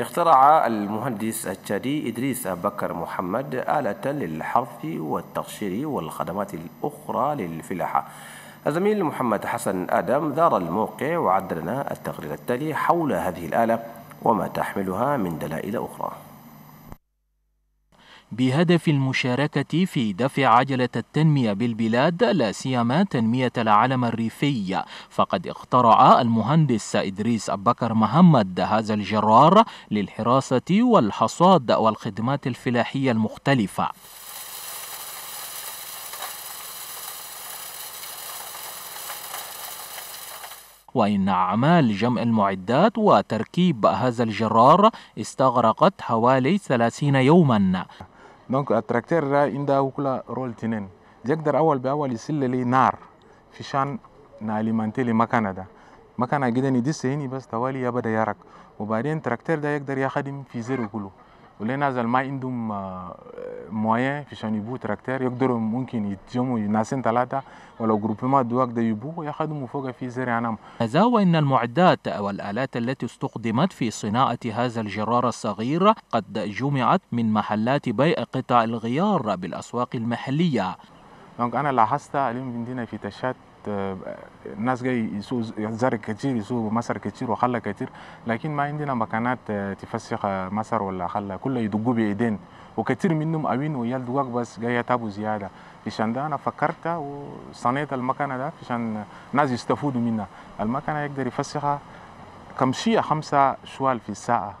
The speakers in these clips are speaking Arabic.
اخترع المهندس التشادي إدريس بكر محمد آلة للحرث والتقشير والخدمات الأخرى للفلاحة الزميل محمد حسن آدم دار الموقع وعدلنا التقرير التالي حول هذه الآلة وما تحملها من دلائل أخرى بهدف المشاركة في دفع عجلة التنمية بالبلاد لا سيما تنمية العالم الريفي فقد اخترع المهندس إدريس بكر محمد هذا الجرار للحراسة والحصاد والخدمات الفلاحية المختلفة وإن أعمال جمع المعدات وتركيب هذا الجرار استغرقت حوالي 30 يوماً دونك التراكتير ده عندها هو رول تنين يقدر اول باول يسل لي نار في شان ناليمانتي لي مكانه ده مكانه جدا يدس هني بس توالي يبدا يرك وبعدين التراكتير ده يقدر يخدم في زر كله ولا نازل ما عندهم آه، مويان شان يبو تراكتير يقدروا ممكن يتجمعوا ناسين ثلاثة ولو جروبيمات دواك ده يبو ويخدموا فوق في زرع نام هذا وإن المعدات والآلات التي استخدمت في صناعة هذا الجرار الصغير قد جمعت من محلات بيع قطع الغيار بالأسواق المحلية دونك أنا لاحظت اليوم عندنا في تشات آه، الناس جاي يسوق يعني زرع كتير يسوق مصر كتير وخلا كتير لكن ما عندنا مكانات آه، تفسخ آه، مصر ولا خلا كله يدقوا بايدين وكتير منهم أبين ويال بس جاي يتعبوا زياده عشان ده انا فكرت وصنيت المكنه ده عشان الناس يستفودوا منها المكنه يقدر يفسخها كمشيه خمسه شوال في الساعه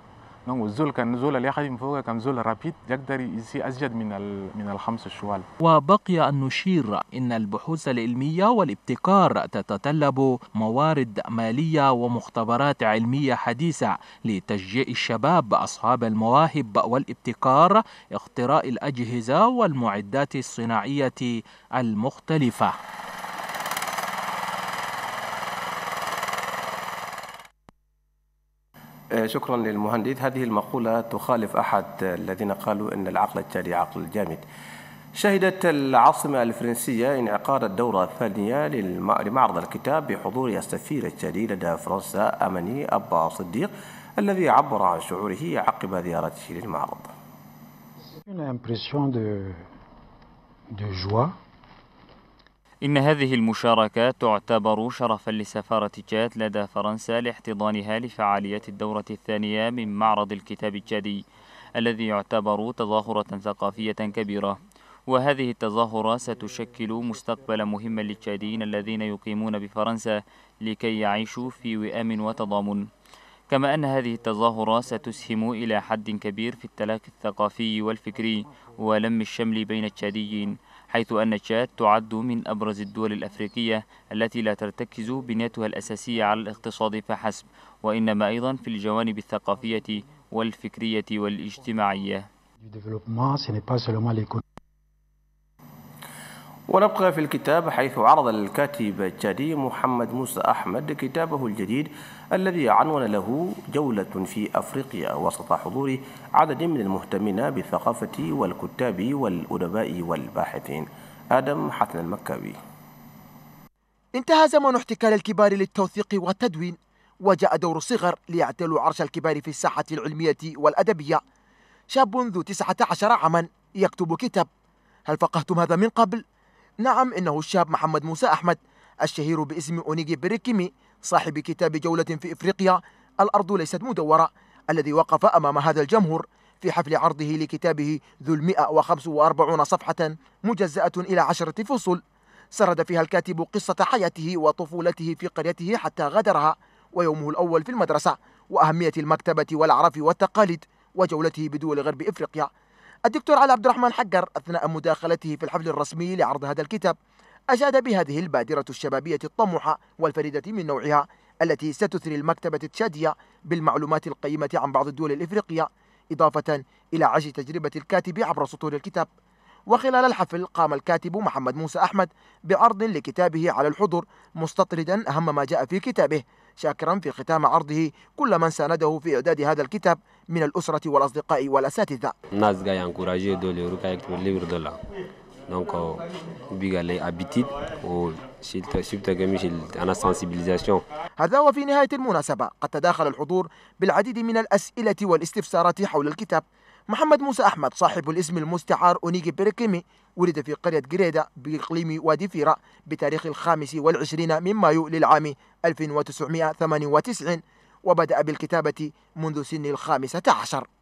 دونك الزول كان نزول اللي من فوق كان زول رابيد يقدر يسي أسجد من من الخمس الشوال وبقي أن نشير إن البحوث العلمية والابتكار تتطلب موارد مالية ومختبرات علمية حديثة لتشجيع الشباب أصحاب المواهب والابتكار اختراء الأجهزة والمعدات الصناعية المختلفة آه، شكرا للمهندس هذه المقولة تخالف أحد الذين قالوا أن العقل التالي عقل جامد شهدت العاصمة الفرنسية انعقاد الدورة الثانية لمعرض الكتاب بحضور السفير التالي لدى فرنسا أمني أبا صديق الذي عبر عن شعوره عقب زيارته للمعرض. Une impression de, de joie إن هذه المشاركة تعتبر شرفا لسفارة تشاد لدى فرنسا لاحتضانها لفعاليات الدورة الثانية من معرض الكتاب التشادي الذي يعتبر تظاهرة ثقافية كبيرة وهذه التظاهرة ستشكل مستقبلا مهما للتشاديين الذين يقيمون بفرنسا لكي يعيشوا في وئام وتضامن كما أن هذه التظاهرة ستسهم إلى حد كبير في التلاقي الثقافي والفكري ولم الشمل بين التشاديين حيث أن تشاد تعد من أبرز الدول الأفريقية التي لا ترتكز بنيتها الأساسية على الاقتصاد فحسب وإنما أيضا في الجوانب الثقافية والفكرية والاجتماعية ونبقى في الكتاب حيث عرض الكاتب التشادي محمد موسى أحمد كتابه الجديد الذي عنون له جولة في أفريقيا وسط حضور عدد من المهتمين بالثقافة والكتاب والأدباء والباحثين آدم حسن المكاوي انتهى زمن احتكال الكبار للتوثيق والتدوين وجاء دور الصغر ليعتلوا عرش الكبار في الساحة العلمية والأدبية شاب ذو 19 عاما يكتب كتاب هل فقهتم هذا من قبل؟ نعم إنه الشاب محمد موسى أحمد الشهير باسم أونيجي بريكيمي صاحب كتاب جولة في إفريقيا الأرض ليست مدورة الذي وقف أمام هذا الجمهور في حفل عرضه لكتابه ذو المئة وخمس وأربعون صفحة مجزأة إلى عشرة فصول سرد فيها الكاتب قصة حياته وطفولته في قريته حتى غادرها ويومه الأول في المدرسة وأهمية المكتبة والعرف والتقاليد وجولته بدول غرب إفريقيا الدكتور علي عبد الرحمن حجر أثناء مداخلته في الحفل الرسمي لعرض هذا الكتاب أشاد بهذه البادرة الشبابية الطموحة والفريدة من نوعها التي ستثري المكتبة التشادية بالمعلومات القيمة عن بعض الدول الإفريقية إضافة إلى عجز تجربة الكاتب عبر سطور الكتاب وخلال الحفل قام الكاتب محمد موسى أحمد بعرض لكتابه على الحضور مستطردا أهم ما جاء في كتابه شاكرا في ختام عرضه كل من سانده في إعداد هذا الكتاب من الأسرة والأصدقاء والأساتذة الناس جاي انكوراجي دول يروك يكتب ليبر دولار دونك بيغا لي ابيتيد euh, و أنا سنسيبيليزاسيون هذا وفي نهاية المناسبة قد تداخل الحضور بالعديد من الأسئلة والاستفسارات حول الكتاب محمد موسى أحمد صاحب الاسم المستعار أونيجي بيركيمي ولد في قرية جريدة بإقليم وادي فيرا بتاريخ الخامس والعشرين من مايو للعام 1998 وبدأ بالكتابة منذ سن الخامسة عشر